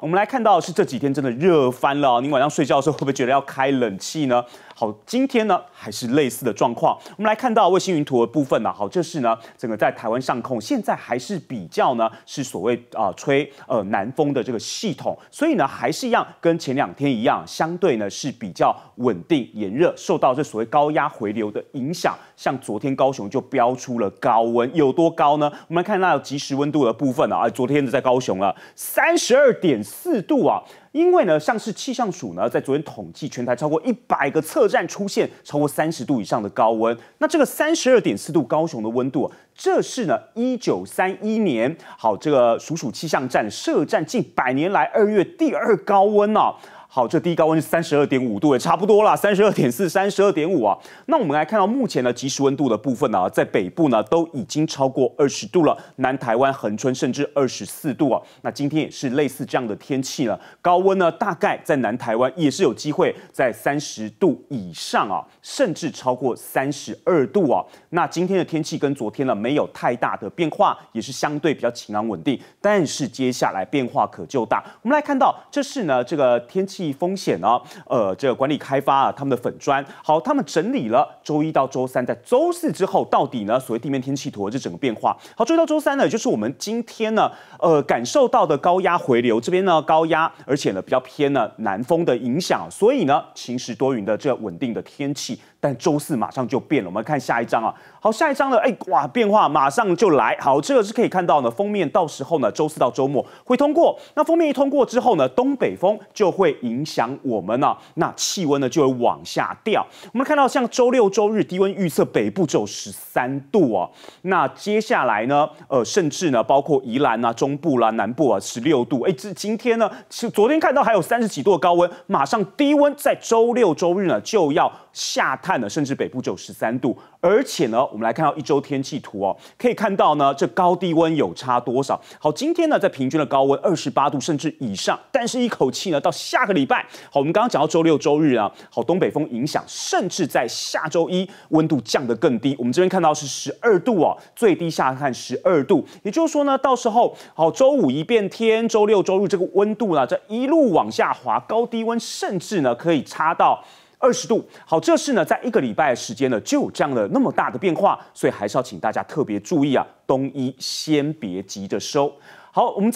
我们来看到是这几天真的热翻了你晚上睡觉的时候会不会觉得要开冷气呢？好，今天呢还是类似的状况。我们来看到卫星云图的部分呢，好，这是呢整个在台湾上空，现在还是比较呢是所谓啊吹呃南风的这个系统，所以呢还是一样跟前两天一样，相对呢是比较稳定炎热，受到这所谓高压回流的影响。像昨天高雄就飙出了高温，有多高呢？我们来看到即时温度的部分啊，昨天的在高雄了三十二点。四度啊！因为呢，像是气象署呢，在昨天统计全台超过一百个测站出现超过三十度以上的高温。那这个三十二点四度高雄的温度，这是呢一九三一年好，这个属属气象站设站近百年来二月第二高温啊。好，这低高温是三十二点五度，也差不多啦，三十二点四、三十二点五啊。那我们来看到目前的即时温度的部分呢，在北部呢都已经超过二十度了，南台湾恒春甚至二十四度啊。那今天也是类似这样的天气了，高温呢大概在南台湾也是有机会在三十度以上啊，甚至超过三十二度啊。那今天的天气跟昨天呢没有太大的变化，也是相对比较晴朗稳定，但是接下来变化可就大。我们来看到这是呢这个天气。地风险呢？呃，这个管理开发啊，他们的粉砖好，他们整理了周一到周三，在周四之后到底呢？所谓地面天气图这整个变化。好，周一到周三呢，就是我们今天呢，呃，感受到的高压回流这边呢，高压而且呢比较偏呢南风的影响，所以呢晴时多云的这稳定的天气。但周四马上就变了，我们看下一张啊。好，下一张呢，哎哇，变化马上就来。好，这个是可以看到呢封面，到时候呢周四到周末会通过。那封面一通过之后呢，东北风就会。影响我们呢？那气温呢就会往下掉。我们看到像周六周日低温预测，北部只有十三度啊。那接下来呢？呃，甚至呢，包括宜兰啊、中部啦、南部啊，十六度。哎，这今天呢，是昨天看到还有三十几度的高温，马上低温在周六周日呢就要下探了，甚至北部只有十三度。而且呢，我们来看到一周天气图哦，可以看到呢，这高低温有差多少？好，今天呢，在平均的高温二十八度甚至以上，但是一口气呢，到下个礼。礼拜好，我们刚刚讲到周六周日啊，好东北风影响，甚至在下周一温度降得更低。我们这边看到是十二度啊，最低下看十二度，也就是说呢，到时候好周五一变天，周六周日这个温度呢，这一路往下滑，高低温甚至呢可以差到二十度。好，这是呢在一个礼拜的时间呢，就降了那么大的变化，所以还是要请大家特别注意啊，冬衣先别急着收。好，我们。